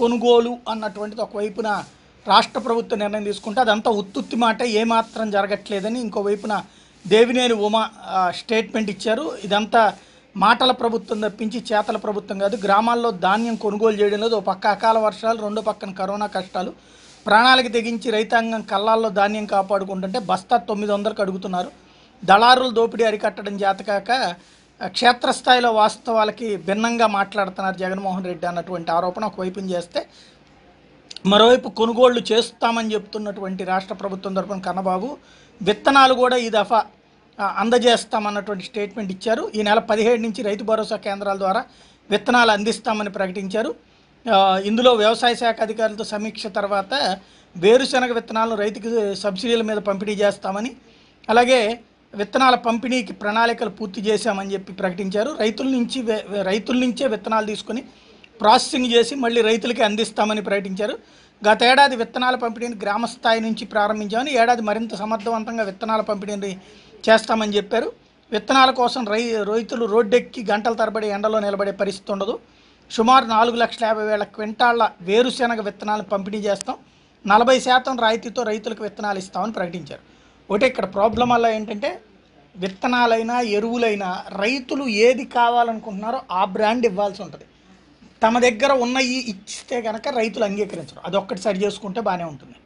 కొనుగోలు అన్నటువంటిది ఒకవైపున రాష్ట్ర ప్రభుత్వ నిర్ణయం తీసుకుంటే అదంతా ఉత్తుత్తి మాట ఏమాత్రం జరగట్లేదని ఇంకోవైపున దేవినేని ఉమా స్టేట్మెంట్ ఇచ్చారు ఇదంతా మాటల ప్రభుత్వం తప్పించి చేతల ప్రభుత్వం కాదు గ్రామాల్లో ధాన్యం కొనుగోలు చేయడం లేదు ఒక పక్క అకాల వర్షాలు రెండో పక్కన కరోనా కష్టాలు ప్రాణాలకు తెగించి రైతాంగం కళ్ళాల్లో ధాన్యం కాపాడుకుంటుంటే బస్తా తొమ్మిది వందలకు అడుగుతున్నారు దళారులు దోపిడీ అరికట్టడం చేతకాక క్షేత్రస్థాయిలో వాస్తవాలకి భిన్నంగా మాట్లాడుతున్నారు జగన్మోహన్ రెడ్డి అన్నటువంటి ఆరోపణ ఒకవైపు చేస్తే మరోవైపు కొనుగోళ్లు చేస్తామని చెప్తున్నటువంటి రాష్ట్ర ప్రభుత్వం తరఫున కన్నబాబు విత్తనాలు కూడా ఈ దఫా అందజేస్తామన్నటువంటి స్టేట్మెంట్ ఇచ్చారు ఈ నెల పదిహేడు నుంచి రైతు భరోసా కేంద్రాల ద్వారా విత్తనాలు అందిస్తామని ప్రకటించారు ఇందులో వ్యవసాయ శాఖ అధికారులతో సమీక్ష తర్వాత వేరుశనగ విత్తనాలను రైతుకు సబ్సిడీల మీద పంపిణీ చేస్తామని అలాగే విత్తనాల పంపిణీకి ప్రణాళికలు పూర్తి చేశామని చెప్పి ప్రకటించారు రైతుల నుంచి రైతుల నుంచే విత్తనాలు తీసుకొని ప్రాసెసింగ్ చేసి మళ్ళీ రైతులకి అందిస్తామని ప్రకటించారు గత ఏడాది విత్తనాల పంపిణీని గ్రామస్థాయి నుంచి ప్రారంభించామని ఏడాది మరింత సమర్థవంతంగా విత్తనాల పంపిణీని చేస్తామని చెప్పారు విత్తనాల కోసం రై రైతులు రోడ్డెక్కి గంటల తరబడి ఎండలో నిలబడే పరిస్థితి ఉండదు సుమారు నాలుగు లక్షల యాభై వేల క్వింటాళ్ల వేరుశెనగ విత్తనాలను పంపిణీ చేస్తాం నలభై శాతం రాయితీతో రైతులకు విత్తనాలు ఇస్తామని ప్రకటించారు ఒకటి ఇక్కడ ప్రాబ్లం వల్ల ఏంటంటే విత్తనాలైనా ఎరువులైనా రైతులు ఏది కావాలనుకుంటున్నారో ఆ బ్రాండ్ ఇవ్వాల్సి ఉంటుంది తమ దగ్గర ఉన్నవి ఇచ్చితే కనుక రైతులు అంగీకరించరు అది ఒక్కటి సరి చేసుకుంటే బాగానే ఉంటుంది